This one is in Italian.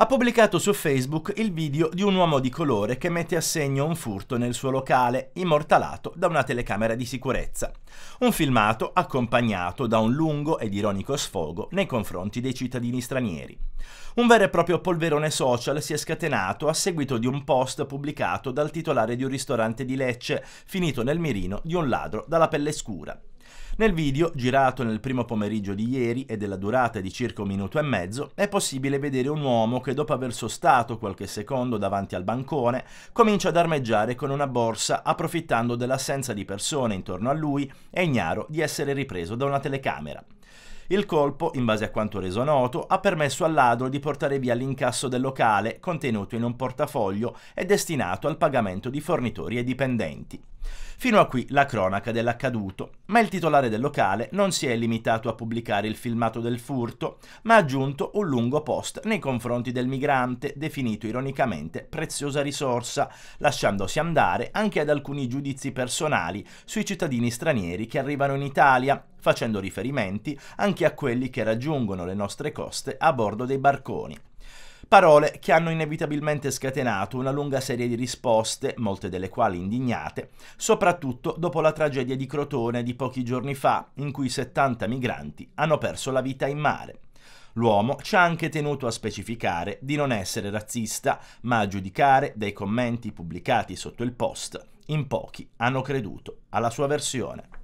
ha pubblicato su Facebook il video di un uomo di colore che mette a segno un furto nel suo locale, immortalato da una telecamera di sicurezza. Un filmato accompagnato da un lungo ed ironico sfogo nei confronti dei cittadini stranieri. Un vero e proprio polverone social si è scatenato a seguito di un post pubblicato dal titolare di un ristorante di Lecce, finito nel mirino di un ladro dalla pelle scura. Nel video, girato nel primo pomeriggio di ieri e della durata di circa un minuto e mezzo, è possibile vedere un uomo che dopo aver sostato qualche secondo davanti al bancone, comincia ad armeggiare con una borsa approfittando dell'assenza di persone intorno a lui e ignaro di essere ripreso da una telecamera. Il colpo, in base a quanto reso noto, ha permesso al ladro di portare via l'incasso del locale contenuto in un portafoglio e destinato al pagamento di fornitori e dipendenti. Fino a qui la cronaca dell'accaduto, ma il titolare del locale non si è limitato a pubblicare il filmato del furto, ma ha aggiunto un lungo post nei confronti del migrante, definito ironicamente preziosa risorsa, lasciandosi andare anche ad alcuni giudizi personali sui cittadini stranieri che arrivano in Italia, facendo riferimenti anche a quelli che raggiungono le nostre coste a bordo dei barconi. Parole che hanno inevitabilmente scatenato una lunga serie di risposte, molte delle quali indignate, soprattutto dopo la tragedia di Crotone di pochi giorni fa, in cui 70 migranti hanno perso la vita in mare. L'uomo ci ha anche tenuto a specificare di non essere razzista, ma a giudicare dai commenti pubblicati sotto il post, in pochi hanno creduto alla sua versione.